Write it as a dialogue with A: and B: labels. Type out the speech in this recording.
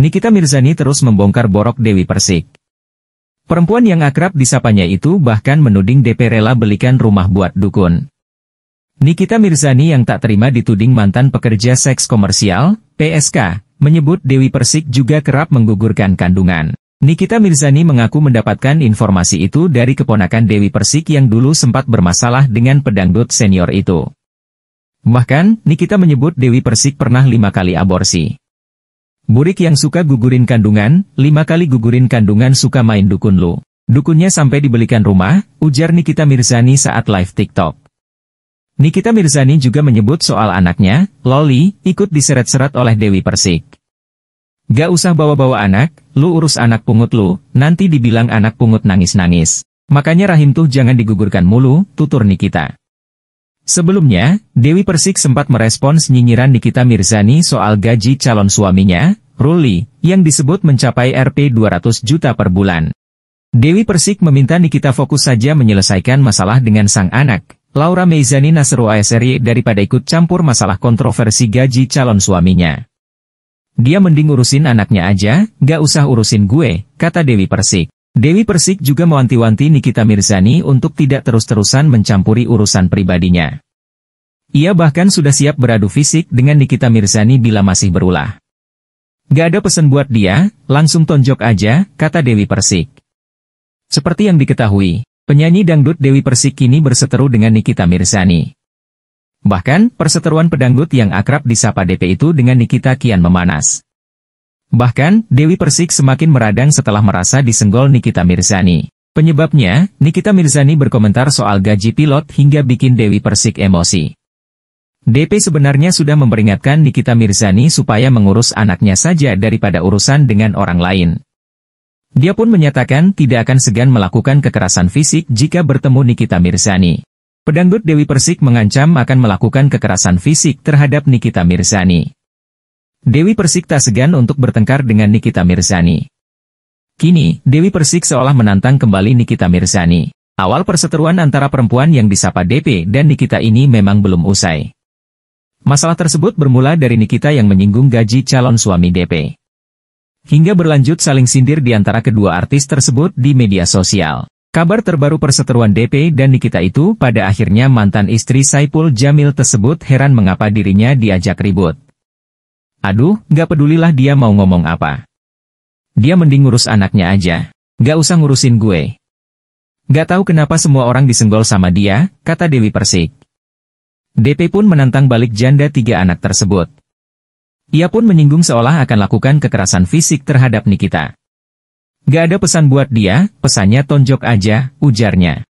A: Nikita Mirzani terus membongkar borok Dewi Persik. Perempuan yang akrab disapanya itu bahkan menuding DP rela belikan rumah buat dukun. Nikita Mirzani yang tak terima dituding mantan pekerja seks komersial, PSK, menyebut Dewi Persik juga kerap menggugurkan kandungan. Nikita Mirzani mengaku mendapatkan informasi itu dari keponakan Dewi Persik yang dulu sempat bermasalah dengan pedangdut senior itu. Bahkan, Nikita menyebut Dewi Persik pernah lima kali aborsi. Burik yang suka gugurin kandungan, lima kali gugurin kandungan suka main dukun lu. Dukunnya sampai dibelikan rumah, ujar Nikita Mirzani saat live TikTok. Nikita Mirzani juga menyebut soal anaknya, Loli, ikut diseret-seret oleh Dewi Persik. Gak usah bawa-bawa anak, lu urus anak pungut lu, nanti dibilang anak pungut nangis-nangis. Makanya rahim tuh jangan digugurkan mulu, tutur Nikita. Sebelumnya, Dewi Persik sempat merespons nyinyiran Nikita Mirzani soal gaji calon suaminya, Ruli, yang disebut mencapai Rp 200 juta per bulan. Dewi Persik meminta Nikita fokus saja menyelesaikan masalah dengan sang anak, Laura Meizani Nasru ASRI daripada ikut campur masalah kontroversi gaji calon suaminya. Dia mending urusin anaknya aja, gak usah urusin gue, kata Dewi Persik. Dewi Persik juga mewanti-wanti Nikita Mirzani untuk tidak terus-terusan mencampuri urusan pribadinya. Ia bahkan sudah siap beradu fisik dengan Nikita Mirzani bila masih berulah. Gak ada pesan buat dia, langsung tonjok aja, kata Dewi Persik. Seperti yang diketahui, penyanyi dangdut Dewi Persik kini berseteru dengan Nikita Mirzani. Bahkan, perseteruan pedangdut yang akrab disapa DP itu dengan Nikita kian memanas. Bahkan, Dewi Persik semakin meradang setelah merasa disenggol Nikita Mirzani. Penyebabnya, Nikita Mirzani berkomentar soal gaji pilot hingga bikin Dewi Persik emosi. DP sebenarnya sudah memperingatkan Nikita Mirzani supaya mengurus anaknya saja daripada urusan dengan orang lain. Dia pun menyatakan tidak akan segan melakukan kekerasan fisik jika bertemu Nikita Mirzani. Pedangdut Dewi Persik mengancam akan melakukan kekerasan fisik terhadap Nikita Mirzani. Dewi Persik tak segan untuk bertengkar dengan Nikita Mirzani. Kini, Dewi Persik seolah menantang kembali Nikita Mirzani. Awal perseteruan antara perempuan yang disapa DP dan Nikita ini memang belum usai. Masalah tersebut bermula dari Nikita yang menyinggung gaji calon suami DP. Hingga berlanjut saling sindir di antara kedua artis tersebut di media sosial. Kabar terbaru perseteruan DP dan Nikita itu pada akhirnya mantan istri Saipul Jamil tersebut heran mengapa dirinya diajak ribut. Aduh, gak pedulilah dia mau ngomong apa. Dia mending ngurus anaknya aja. Gak usah ngurusin gue. Gak tahu kenapa semua orang disenggol sama dia, kata Dewi Persik. DP pun menantang balik janda tiga anak tersebut. Ia pun menyinggung seolah akan lakukan kekerasan fisik terhadap Nikita. Gak ada pesan buat dia, pesannya tonjok aja, ujarnya.